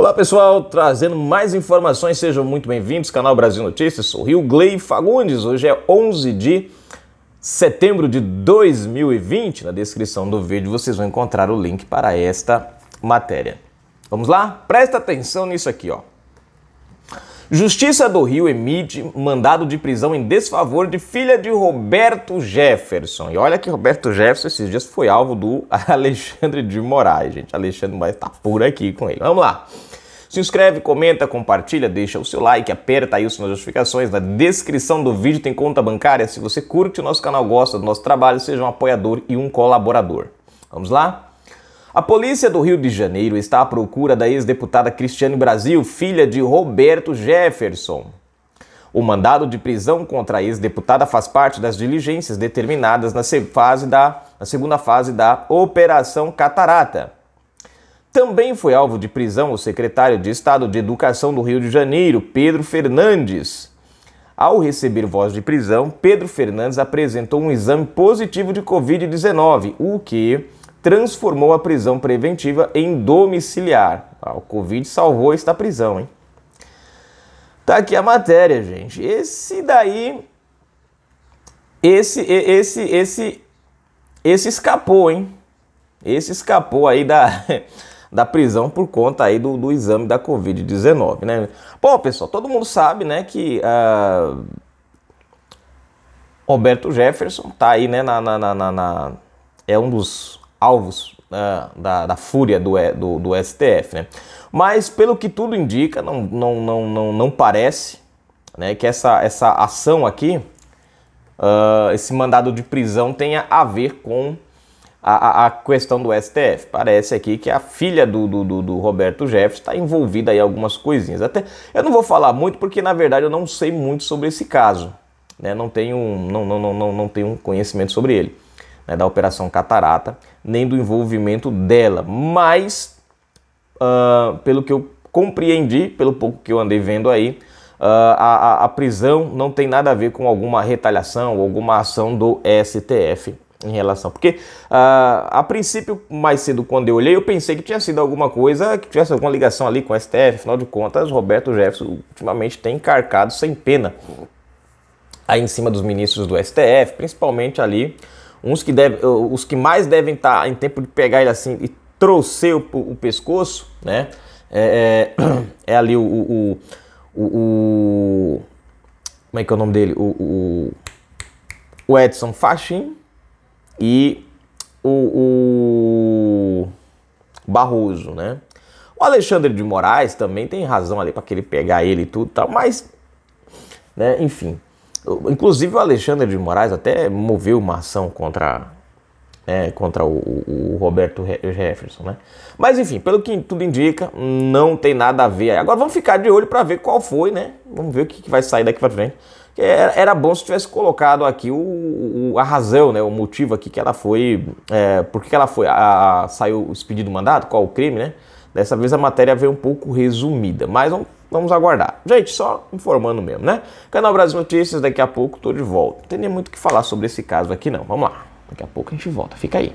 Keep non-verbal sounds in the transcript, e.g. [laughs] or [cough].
Olá pessoal, trazendo mais informações, sejam muito bem-vindos, canal Brasil Notícias, sou Rio Glei Fagundes, hoje é 11 de setembro de 2020, na descrição do vídeo vocês vão encontrar o link para esta matéria. Vamos lá? Presta atenção nisso aqui, ó. Justiça do Rio emite mandado de prisão em desfavor de filha de Roberto Jefferson. E olha que Roberto Jefferson esses dias foi alvo do [laughs] Alexandre de Moraes, gente. Alexandre Moraes tá por aqui com ele. Vamos lá. Se inscreve, comenta, compartilha, deixa o seu like, aperta aí o das notificações. Na descrição do vídeo tem conta bancária. Se você curte o nosso canal, gosta do nosso trabalho, seja um apoiador e um colaborador. Vamos lá? A polícia do Rio de Janeiro está à procura da ex-deputada Cristiane Brasil, filha de Roberto Jefferson. O mandado de prisão contra a ex-deputada faz parte das diligências determinadas na, fase da, na segunda fase da Operação Catarata. Também foi alvo de prisão o secretário de Estado de Educação do Rio de Janeiro, Pedro Fernandes. Ao receber voz de prisão, Pedro Fernandes apresentou um exame positivo de Covid-19, o que transformou a prisão preventiva em domiciliar. Ah, o Covid salvou esta prisão, hein? Tá aqui a matéria, gente. Esse daí. Esse, esse, esse, esse escapou, hein? Esse escapou aí da, [laughs] da prisão por conta aí do, do exame da Covid-19, né? Bom, pessoal, todo mundo sabe, né, que uh, Roberto Jefferson tá aí, né, na, na, na, na é um dos alvos uh, da, da, fúria do, do, do, STF. Né? Mas, pelo que tudo indica, não, não, não, não, não parece né, que essa, essa ação aqui, uh, esse mandado de prisão, tenha a ver com a, a, questão do STF. Parece aqui que a filha do, do, do Roberto Jefferson está envolvida em algumas coisinhas. Até eu não vou falar muito porque na verdade eu não sei muito sobre esse caso, né? Não tenho não, não, não, não tenho conhecimento sobre ele né, da Operação Catarata, nem do envolvimento dela, mas uh, pelo que eu compreendi, pelo pouco que eu andei vendo aí, uh, a, a, prisão não tem nada a ver com alguma retaliação ou alguma ação do STF em relação. Porque uh, a princípio, mais cedo, quando eu olhei, eu pensei que tinha sido alguma coisa, que tivesse alguma ligação ali com o STF, afinal de contas, Roberto Jefferson ultimamente tem encarcado sem pena aí em cima dos ministros do STF, principalmente ali uns que deve, os que mais devem estar tá em tempo de pegar ele assim e trouxer o, o pescoço, né? É, é, [clears throat] é ali o, o, o, Como é que é o nome dele? O, o, Edson Fachin e o, Barroso, né? O Alexandre de Moraes também tem razão ali para que ele pegar ele e tudo tal, mas. Né, enfim, Inclusive o Alexandre de Moraes até moveu uma ação contra, né, contra o, o, Roberto Jefferson, né? Mas enfim, pelo que tudo indica, não tem nada a ver. Agora vamos ficar de olho para ver qual foi, né? Vamos ver o que vai sair daqui para frente. Era, era, bom se tivesse colocado aqui o, o, a razão, né, o motivo aqui que ela foi, é, por que ela foi, a, a, saiu expedido o mandato, qual o crime, né? Dessa vez a matéria veio um pouco resumida, mas vamos Vamos aguardar. Gente, só informando mesmo, né? Canal Brasil Notícias, daqui a pouco tô de volta. Não tem nem muito o que falar sobre esse caso aqui não. Vamos lá. Daqui a pouco a gente volta. Fica aí.